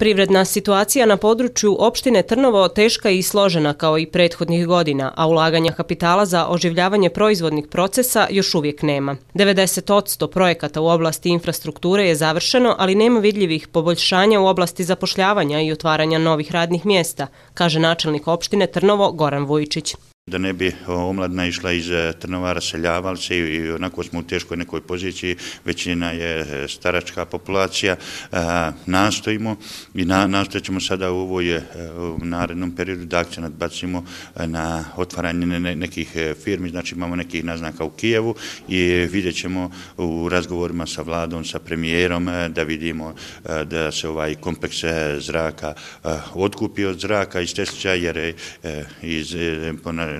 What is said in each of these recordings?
Privredna situacija na području opštine Trnovo teška i složena kao i prethodnih godina, a ulaganja kapitala za oživljavanje proizvodnih procesa još uvijek nema. 90% projekata u oblasti infrastrukture je završeno, ali nema vidljivih poboljšanja u oblasti zapošljavanja i otvaranja novih radnih mjesta, kaže načelnik opštine Trnovo Goran Vujičić da ne bi omladna išla iz e, Trnovara, seljavalce i onako smo u teškoj nekoj poziciji, većina je e, staračka populacija, e, nastojimo i ćemo sada u ovoj narednom periodu da akcija nadbacimo na otvaranje nekih firmi, znači imamo nekih naznaka u Kijevu i vidjet ćemo u razgovorima sa vladom, sa premijerom, da vidimo da se ovaj kompleks zraka odkupi od zraka iz Tesića, jer je iz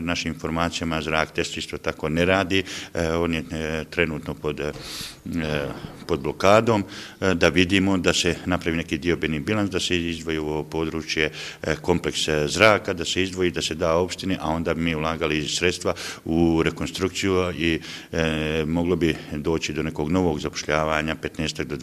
našim informacijama zrak test isto tako ne radi, e, on je e, trenutno pod e, pod blokadom, da vidimo da se napravi neki diobeni bilans, da se izdvoji u ovo područje kompleks zraka, da se izdvoji, da se da opštine, a onda bi mi ulagali sredstva u rekonstrukciju i moglo bi doći do nekog novog zapošljavanja 15. do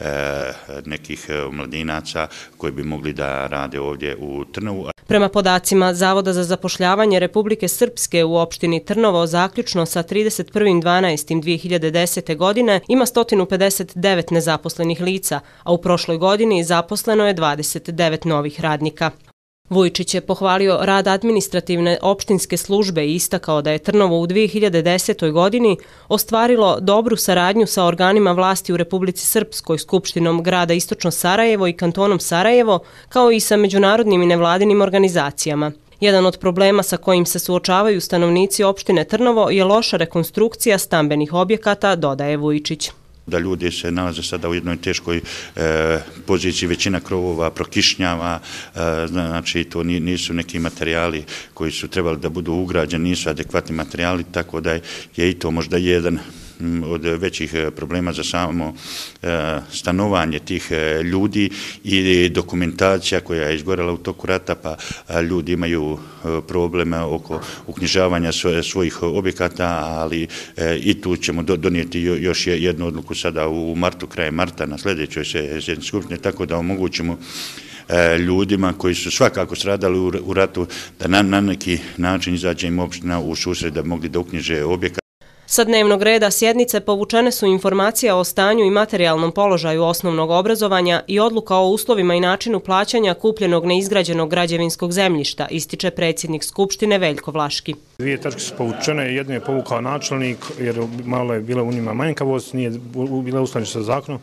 20. nekih mladinaca koji bi mogli da rade ovdje u Trnovu. Prema podacima Zavoda za zapošljavanje, predsjedavanje Republike Srpske u opštini Trnovo zaključno sa 31.12.2010. godine ima 159 nezaposlenih lica, a u prošloj godini zaposleno je 29 novih radnika. Vujčić je pohvalio rad administrativne opštinske službe i istakao da je Trnovo u 2010. godini ostvarilo dobru saradnju sa organima vlasti u Republici Srpskoj, Skupštinom grada Istočno Sarajevo i kantonom Sarajevo, kao i sa međunarodnim i nevladinim organizacijama. Jedan od problema sa kojim se suočavaju stanovnici opštine Trnovo je loša rekonstrukcija stambenih objekata, dodaje Vujičić da ljudi se nalaze sada u jednoj teškoj e, poziciji, većina krovova prokišnjava, e, znači to nisu neki materijali koji su trebali da budu ugrađeni, nisu adekvatni materijali, tako da je i to možda jedan od većih e, problema za samo e, stanovanje tih e, ljudi i dokumentacija koja je izgorela u toku rata, pa ljudi imaju problema oko uknjižavanja svojih objekata, ali i tu ćemo donijeti još jednu odluku sada u martu, kraje marta, na sljedećoj sjednici skupine, tako da omogućimo ljudima koji su svakako stradali u ratu da na neki način izađe im opština u susred da mogli da uknjiže objekat Sa dnevnog reda sjednice povučene su informacije o stanju i materijalnom položaju osnovnog obrazovanja i odluka o uslovima i načinu plaćanja kupljenog neizgrađenog građevinskog zemljišta, ističe predsjednik Skupštine Veljko Vlaški. Dvije tačke su povučene, jednu je povukao načelnik jer malo je bila u njima manjkavost, nije bila ustavljena sa zakonom,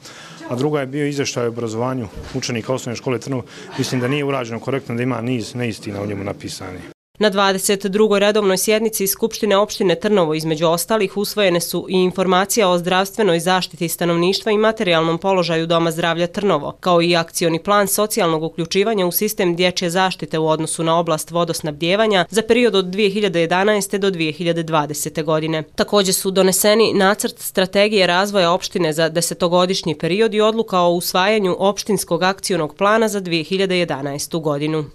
a druga je bio izveštaj o obrazovanju učenika osnovne škole Trnova. Mislim da nije urađeno korektno da ima niz neistina u njemu napisani. Na 22. redovnoj sjednici Skupštine opštine Trnovo između ostalih usvojene su i informacija o zdravstvenoj zaštiti stanovništva i materijalnom položaju Doma zdravlja Trnovo, kao i akcioni plan socijalnog uključivanja u sistem dječje zaštite u odnosu na oblast vodosnabdjevanja za period od 2011. do 2020. godine. Također su doneseni nacrt strategije razvoja opštine za desetogodišnji period i odluka o usvajanju opštinskog akcionog plana za 2011. godinu.